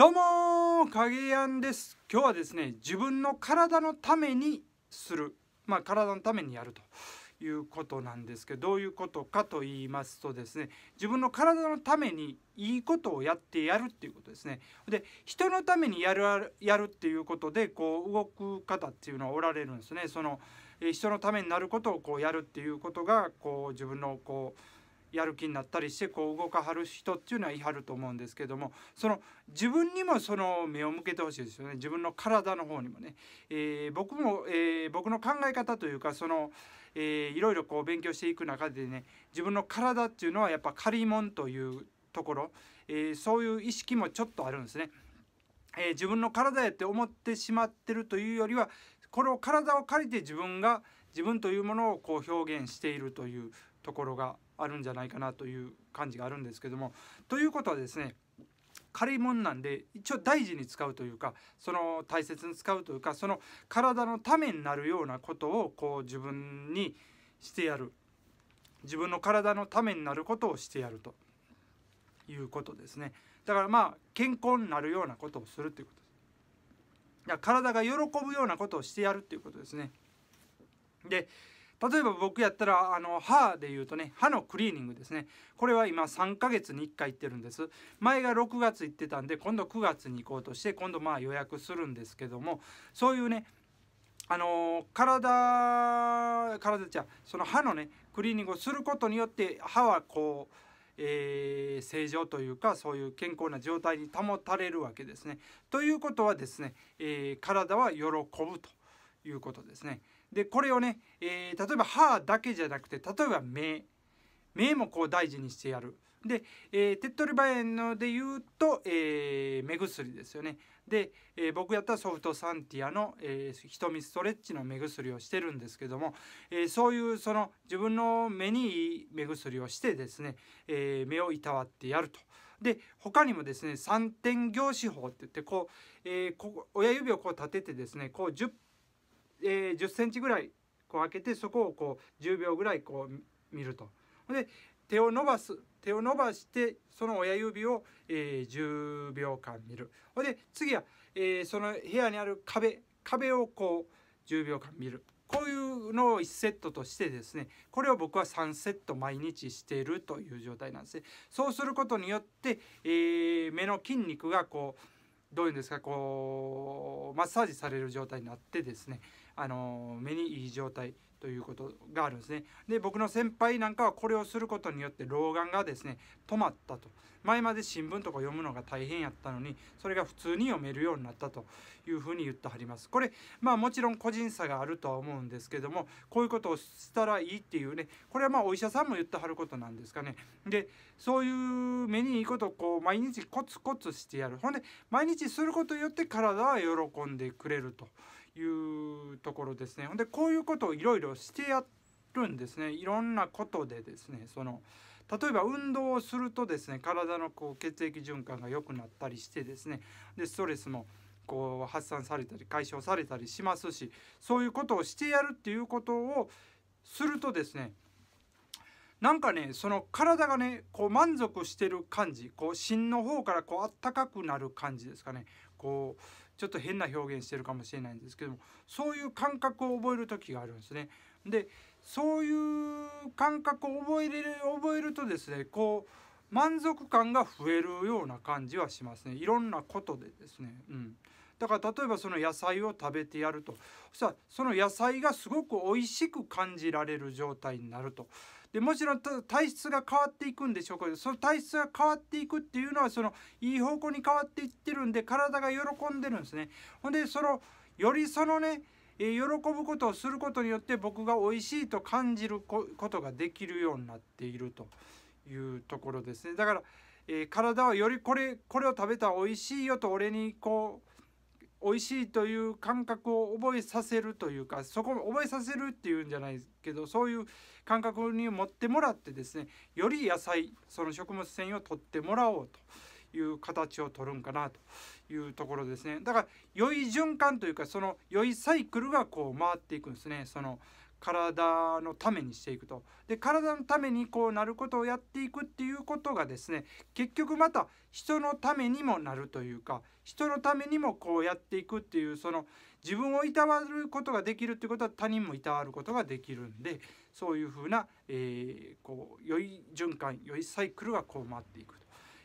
どうも影やんです今日はですね自分の体のためにするまあ、体のためにやるということなんですけどどういうことかと言いますとですね自分の体のためにいいことをやってやるっていうことですねで人のためにやるやるっていうことでこう動く方っていうのはおられるんですねその人のためになることをこうやるっていうことがこう自分のこうやる気になったりしてこう動かはる人っていうのはいはると思うんですけどもその自分にもその目を向けてほしいですよね自分の体の方にもね、えー、僕も、えー、僕の考え方というかその、えー、いろいろこう勉強していく中でね自分の体っていうのはやっぱ借り物というところ、えー、そういう意識もちょっとあるんですね。え自分の体やって思ってしまってるというよりはこれを体を借りて自分が自分というものをこう表現しているというところがあるんじゃないかなという感じがあるんですけどもということはですね軽いもんなんで一応大事に使うというかその大切に使うというかその体のためになるようなことをこう自分にしてやる自分の体のためになることをしてやるということですねだからまあ健康になるようなことをするということです体が喜ぶようなことをしてやるということですねで例えば僕やったらあの歯で言うとね歯のクリーニングですねこれは今3ヶ月に1回行ってるんです前が6月行ってたんで今度9月に行こうとして今度まあ予約するんですけどもそういうねあの体体じゃその歯のねクリーニングをすることによって歯はこうえー、正常というかそういう健康な状態に保たれるわけですね。ということはですね、えー、体は喜ぶということですね。でこれをね、えー、例えば歯だけじゃなくて例えば目目もこう大事にしてやるで、えー、手っ取り早いので言うと、えー、目薬ですよねで、えー、僕やったソフトサンティアの、えー、瞳ストレッチの目薬をしてるんですけども、えー、そういうその自分の目にいい目薬をしてですね、えー、目をいたわってやると。で他にもですね三点行手法って言ってこう、えー、ここ親指をこう立ててですねこう10えー、10センチぐらいこう開けてそこをこう10秒ぐらいこう見ると。で手を伸ばす手を伸ばしてその親指を、えー、10秒間見る。ほで次は、えー、その部屋にある壁壁をこう10秒間見る。こういうのを1セットとしてですね、これを僕は3セット毎日しているという状態なんですね。そうすることによって、えー、目の筋肉がこう、どういうんですか、こう、マッサージされる状態になってですね、あの目にいい状態ということがあるんですね。で、僕の先輩なんかはこれをすることによって老眼がですね、止まったと。前まで新聞とか読むのが大変やったのに、それが普通に読めるようになったというふうに言ってはります。これ、まあもちろん個人差があるとは思うんですけども、こういうことをしたらいいっていうね、これはまあお医者さんも言ってはることなんですかね。で、そういう目にいいことをこう毎日コツコツしてやる。ほんで、毎日することによって体は喜んでくれるというところですね。ほんで、こういうことをいろいろをしてやるんですねいろんなことでですねその例えば運動をするとですね体のこう血液循環が良くなったりしてですねでストレスもこう発散されたり解消されたりしますしそういうことをしてやるっていうことをするとですねなんかねその体がねこう満足してる感じこう芯の方からこうあったかくなる感じですかねこうちょっと変な表現してるかもしれないんですけどもそういう感覚を覚える時があるんですね。でそういう感覚を覚えれる覚えるとですねこう満足感が増えるような感じはしますねいろんなことでですね、うん、だから例えばその野菜を食べてやるとそしたらその野菜がすごく美味しく感じられる状態になるとでもちろん体質が変わっていくんでしょうけどその体質が変わっていくっていうのはそのいい方向に変わっていってるんで体が喜んでるんですねほんでそのよりそのね喜ぶことをすることによって僕が美味しいと感じることができるようになっていると。いうところですねだから、えー、体はよりこれこれを食べたら美味しいよと俺にこう美味しいという感覚を覚えさせるというかそこを覚えさせるっていうんじゃないけどそういう感覚に持ってもらってですねより野菜その食物繊維を取ってもらおうと。いう形を取るんかなというところですねだから良い循環というかその良いサイクルがこう回っていくんですねその体のためにしていくとで体のためにこうなることをやっていくっていうことがですね結局また人のためにもなるというか人のためにもこうやっていくっていうその自分をいたわることができるっていうことは他人もいたわることができるんでそういうふうな、えー、こう良い循環良いサイクルがこう回っていく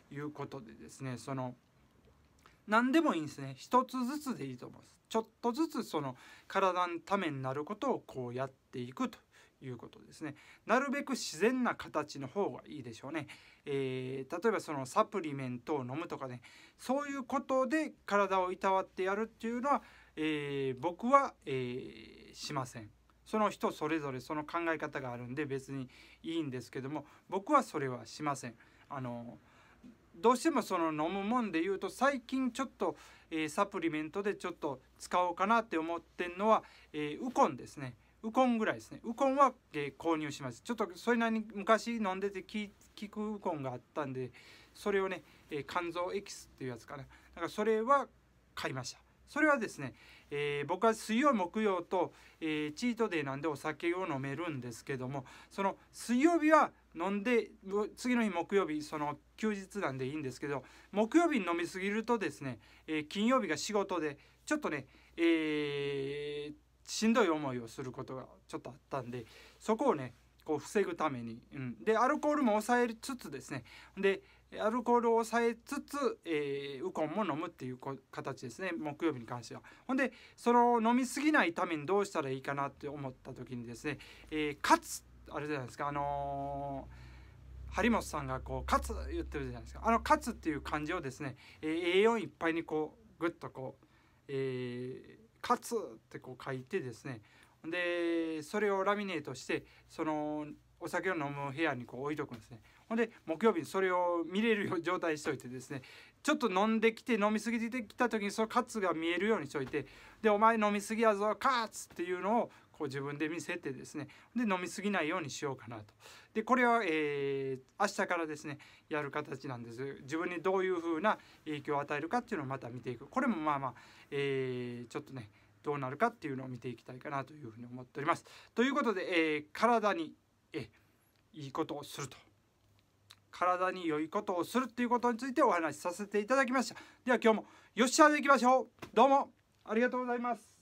ということでですねその何でもいいんですね一つずつでいいと思いますちょっとずつその体のためになることをこうやっていくということですねなるべく自然な形の方がいいでしょうね、えー、例えばそのサプリメントを飲むとかねそういうことで体をいたわってやるっていうのは、えー、僕は、えー、しませんその人それぞれその考え方があるんで別にいいんですけども僕はそれはしませんあのーどうしてもその飲むもんで言うと最近ちょっと、えー、サプリメントでちょっと使おうかなって思ってんのは、えー、ウコンですねウコンぐらいですねウコンは、えー、購入しますちょっとそれなりに昔飲んでて効くウコンがあったんでそれをね、え肝臓エキスっていうやつかなだからそれは買いましたそれはですね、えー、僕は水曜木曜と、えー、チートデイなんでお酒を飲めるんですけどもその水曜日は飲んで次の日木曜日その休日なんでいいんですけど木曜日に飲みすぎるとですね、えー、金曜日が仕事でちょっとね、えー、しんどい思いをすることがちょっとあったんでそこをねこう防ぐために、うん、でアルコールも抑えつつですねでアルコールを抑えつつ、えー、ウコンも飲むっていう形ですね木曜日に関してはほんでその飲みすぎないためにどうしたらいいかなって思った時にですね、えー、カつあれじゃないですかあのー、張本さんがこう「カつ言ってるじゃないですかあの「カつっていう漢字をですね、えー、A4 いっぱいにこうグッとこう「えー、カつってこう書いてですねでそれをラミネートしてそのお酒を飲む部屋にこう置いとくんですねほんで木曜日にそれを見れる状態にしといてですねちょっと飲んできて飲み過ぎてきた時にそのカツが見えるようにしといてで「お前飲み過ぎやぞカツ!」っていうのをこう自分で見せてですねで飲み過ぎないようにしようかなとでこれは、えー、明日からですねやる形なんです自分にどういうふうな影響を与えるかっていうのをまた見ていくこれもまあまあ、えー、ちょっとねどうなるかっていうのを見ていきたいかなというふうに思っております。ということで、えー、体に、えー、いいことをすると。体に良いことをするっていうことについてお話しさせていただきました。では今日もよっしゃでいきましょう。どうもありがとうございます。